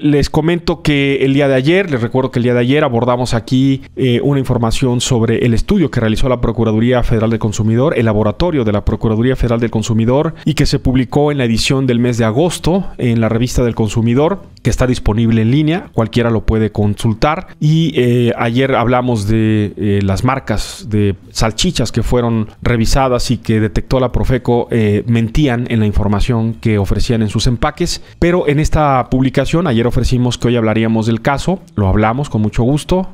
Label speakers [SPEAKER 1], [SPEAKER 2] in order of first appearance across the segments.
[SPEAKER 1] Les comento que el día de ayer, les recuerdo que el día de ayer abordamos aquí eh, una información sobre el estudio que realizó la Procuraduría Federal del Consumidor, el laboratorio de la Procuraduría Federal del Consumidor y que se publicó en la edición del mes de agosto en la revista del Consumidor, que está disponible en línea, cualquiera lo puede consultar. Y eh, ayer hablamos de eh, las marcas de salchichas que fueron revisadas y que detectó la Profeco mentían en la información que ofrecían en sus empaques, pero en esta publicación ayer ofrecimos que hoy hablaríamos del caso, lo hablamos con mucho gusto.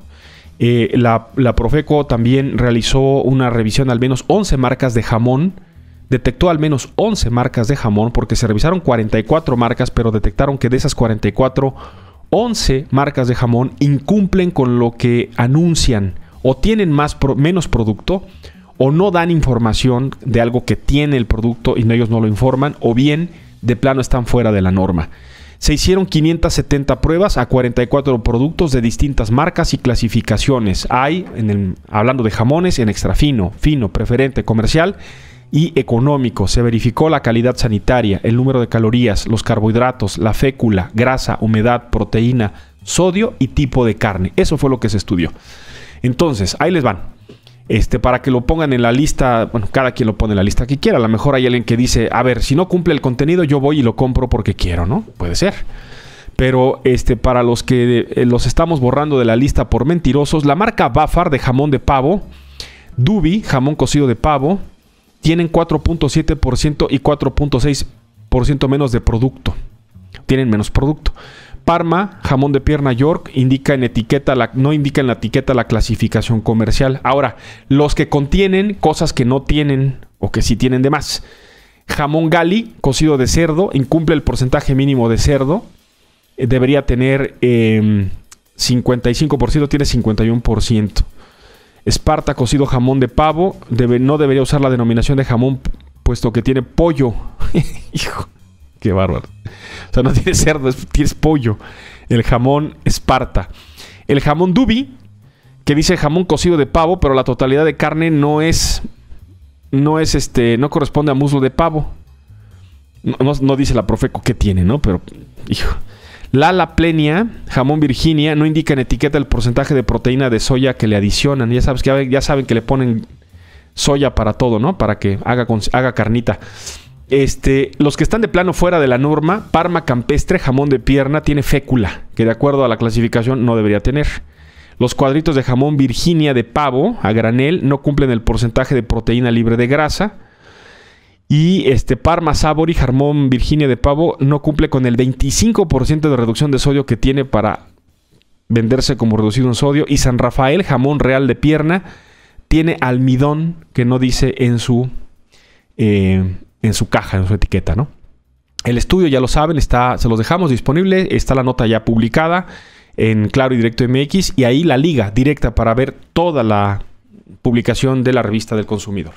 [SPEAKER 1] Eh, la, Profeco también realizó una revisión de al menos 11 marcas de jamón. Detectó al menos 11 marcas de jamón porque se revisaron 44 marcas, pero detectaron que de esas 44, 11 marcas de jamón incumplen con lo que anuncian o tienen más menos producto o no dan información de algo que tiene el producto y ellos no lo informan o bien de plano están fuera de la norma. Se hicieron 570 pruebas a 44 productos de distintas marcas y clasificaciones. Hay, hablando de jamones, en extrafino, fino, fino, preferente, comercial y económico. Se verificó la calidad sanitaria, el número de calorías, los carbohidratos, la fécula, grasa, humedad, proteína, sodio y tipo de carne. Eso fue lo que se estudió. Entonces, ahí les van. Este, para que lo pongan en la lista, bueno, cada quien lo pone en la lista que quiera, a lo mejor hay alguien que dice, a ver, si no cumple el contenido yo voy y lo compro porque quiero, ¿no? Puede ser. Pero este, para los que eh, los estamos borrando de la lista por mentirosos, la marca Bafar de jamón de pavo, Dubi, jamón cocido de pavo, tienen 4.7% y 4.6% menos de producto. Tienen menos producto. Parma, jamón de pierna York, indica en etiqueta la, no indica en la etiqueta la clasificación comercial. Ahora, los que contienen cosas que no tienen o que sí tienen de más. Jamón gali, cocido de cerdo, incumple el porcentaje mínimo de cerdo. Eh, debería tener 55%, em, tiene 51%. Esparta, cocido jamón de pavo, debe, no debería usar la denominación de jamón, puesto que tiene pollo. Hijo. Qué bárbaro. O sea, no tiene cerdo, tienes pollo. El jamón esparta. El jamón dubi, que dice jamón cocido de pavo, pero la totalidad de carne no es. No es este. No corresponde a muslo de pavo. No, dice la profeco qué tiene, ¿no? Pero, hijo. La plenia, jamón virginia, no indica en etiqueta el porcentaje de proteína de soya que le adicionan. Ya, sabes que, ya saben que le ponen soya para todo, ¿no? Para que haga, haga carnita. Este, los que están de plano fuera de la norma, parma campestre, jamón de pierna, tiene fécula, que de acuerdo a la clasificación no debería tener. Los cuadritos de jamón Virginia de pavo a granel no cumplen el porcentaje de proteína libre de grasa. Y este Parma Sabori, jamón Virginia de pavo no cumple con el 25% de reducción de sodio que tiene para venderse como reducido en sodio. Y San Rafael, jamón real de pierna, tiene almidón que no dice en su, eh, en su caja, en su etiqueta, ¿no? El estudio, ya lo saben, está, se los dejamos disponible, está la nota ya publicada en Claro y Directo MX y ahí la liga directa para ver toda la publicación de la revista del consumidor.